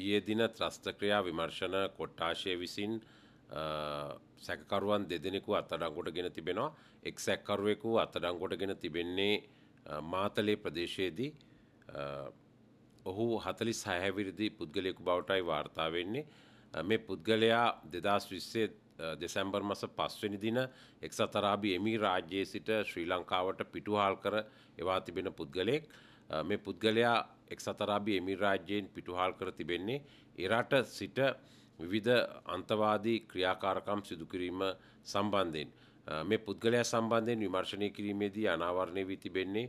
ඊයේ දින ත්‍රස්තක්‍රියා විමර්ශන කොට්ටාශය විසින් සැකකරුවන් දෙදෙනෙකු අත්තඩංකොට ගෙන තිබෙනවා එක් සැක්කරුවෙකු අත්තඩංකොට ගෙන තිබෙන්නේ මාතලේ ප්‍රදේශයේදී ඔහු හතලි සහැවිරිදි පුද්ගලයෙකු බවටයි වාර්තා වෙන්නේ මේ පුද්ගලයා දෙදස් විස්සේ දෙසැම්බර් මස පස්වනි දින එක්සතරාබි එමි රාජ්‍යයේ සිට ශ්‍රී ලංකාවට පිටුහල් කර එවා තිබෙන පුද්ගලයෙක් මේ පුද්ගලයා එක්සතරාබි එමිරාජ්‍යයෙන් පිටුහල් කර තිබෙන්නේ එරට සිට විවිධ අන්තවාදී ක්‍රියාකාරකම් සිදුකිරීම සම්බන්ධයෙන්. මේ පුද්ගලයා සම්බන්ධයෙන් විමර්ශනය කිරීමේදී අනාවරණය වී තිබෙන්නේ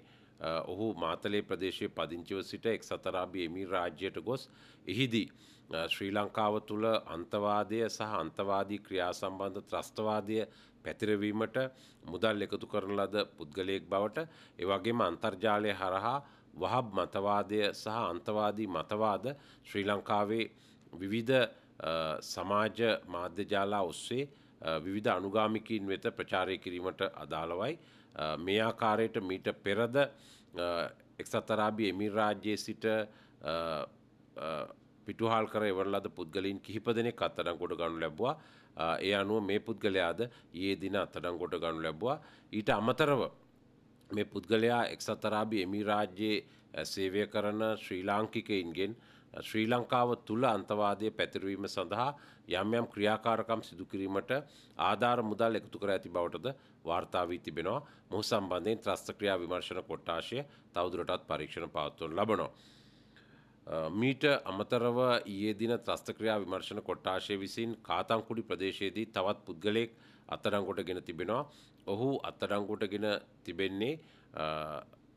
ඔහු මාතලේ ප්‍රදේශයේ පදිංචිව සිට එක්සතරාබි එමි රාජ්‍යයට ගොස් එහිදී ශ්‍රී ලංකාව තුළ අන්තවාදය සහ අන්තවාදී ක්‍රියා සම්බන්ධ ත්‍රස්තවාදය පැතිරවීමට මුදල් එකතු කරන ලද පුද්ගලයෙක් බවට එවගේම අන්තර්ජාලය හරහා වහබ් මතවාදය සහ අන්තවාදී මතවාද ශ්‍රී ලංකාවේ විවිධ සමාජ මාධ්‍යජාලා ඔස්සේ විවිධ අනුගාමිකින් වෙත ප්‍රචාරය කිරීමට අදාළවයි. මේ ආකාරයට මීට පෙරද එක්සත්තරාබි එමිල් රාජ්‍යයේ සිට පිටුහල් කර එවරලද පුද්ගලින් කිහිප දෙනෙක් අත්තඩම් ගොඩ ගනු ලැබවා ඒ අනුව මේ පුද්ගලයාද ඒ දින අත්තඩම් ගොඩ ගනු ලැබවා ඊට අමතරව මේ පුද්ගලයා එක්සත් අරාබි එමිරාජ්‍යයේ සේවය කරන ශ්‍රී ලාංකිකයින්ගෙන් ශ්‍රී ලංකාව තුළ අන්තවාදය පැතිරවීම සඳහා යම් යම් ක්‍රියාකාරකම් සිදුකිරීමට ආධාර මුදල් එකතු කර ඇති බවටද වාර්තාාවී තිබෙනවා මුහ සම්බන්ධයෙන් ත්‍රස්ත ක්‍රියා විමර්ශන කොට්ටාශය තවදුරටත් පරීක්ෂණ පවත්වන ලබනවා. මීට අමතරව ඒ දින ත්‍රස්ථක්‍රියා විමර්ශන කොට්ටාශය විසින් කාතංකුඩි ප්‍රදේශයේදී තවත් පුද්ගලයෙක් අත්තරංකොට ගෙන තිබෙනවා. ඔහු අත්තරංකොට ගෙන තිබෙන්නේ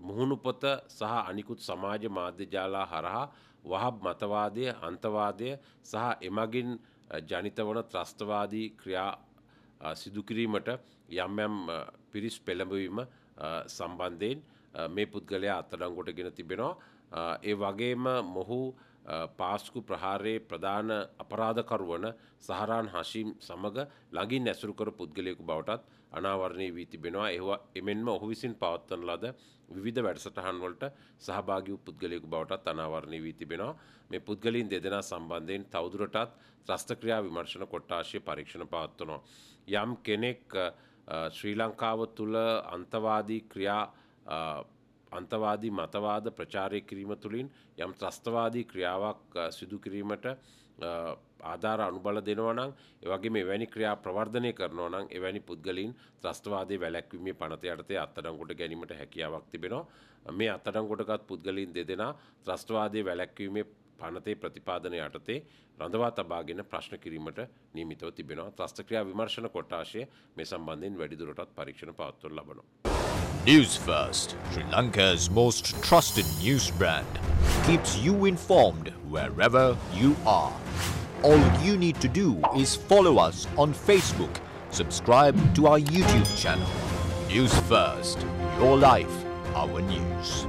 මුහුණුපොත සහ අනිකුත් සමාජ මාධ්‍ය ජාලා හරහා වහබ් මතවාදය අන්තවාදය සහ එමගින් ජනිතවන ත්‍රස්තවාදී ක්‍රියා සිදුකිරීමට යම්යම් පිරිස් පෙළඹවීම සම්බන්ධයෙන් මේ පුද්ගලයා අත්තඩංගොට ගෙන තිබෙනවා ඒ වගේම මොහු පාස්කු ප්‍රහාරයේ ප්‍රධාන අපරාධකරුවන සහරාන් හශීම් සමඟ ළඟින් ඇසුරුකර පුද්ගලයෙකු බවටත් අනාවරණය වී තිබෙනවා එහවා එමෙන්ම ඔහු විසින් පවත්වන ලද විධ වැඩසටහන් වලට සහභාගි පුද්ගලයෙකු බවටත් අනාවරණය වී තිබෙනවා මේ පුද්ගලින් දෙදෙනා සම්බන්ධයෙන් තවදුරටත් ත්‍රස්තක්‍රියා විමර්ශන කොට්ටාශය පරීක්ෂණ පවත්වනවා. යම් කෙනෙක් ශ්‍රී ලංකාව තුළ අන්තවාදී ක්‍රියා අන්තවාදී මතවාද ප්‍රචාරය කිරීම තුළින් යම් ත්‍රස්තවාදී ක්‍රියාවක් සිදු කිරීමට ආධාර අනුබල දෙනවනම් ඒවගේ මෙවැනි ක්‍රියා ප්‍රවර්ධනය කරනවා නම් එවැනි පුද්ගලින් ත්‍රස්තවාදී වැලැක්වීමේ පනත යටතේ අත්අඩංගුවට ගැනීමට හැකියාවක් තිබෙනවා මේ අත්අඩංගුවටගත් පුද්ගලින් දෙදෙනා ත්‍රස්තවාදී වැලැක්වීමේ පනතේ ප්‍රතිපාදන යටතේ රඳවා තබාගෙන ප්‍රශ්න කිරීමට නියමිතව තිබෙනවා ත්‍රස්තක්‍රියා විමර්ශන කොටාශය මේ සම්බන්ධයෙන් වැඩිදුරටත් පරීක්ෂණ පවත්වනු ලබනවා News First, Sri Lanka's most trusted news brand, keeps you informed wherever you are. All you need to do is follow us on Facebook, subscribe to our YouTube channel. News First, your life, our news.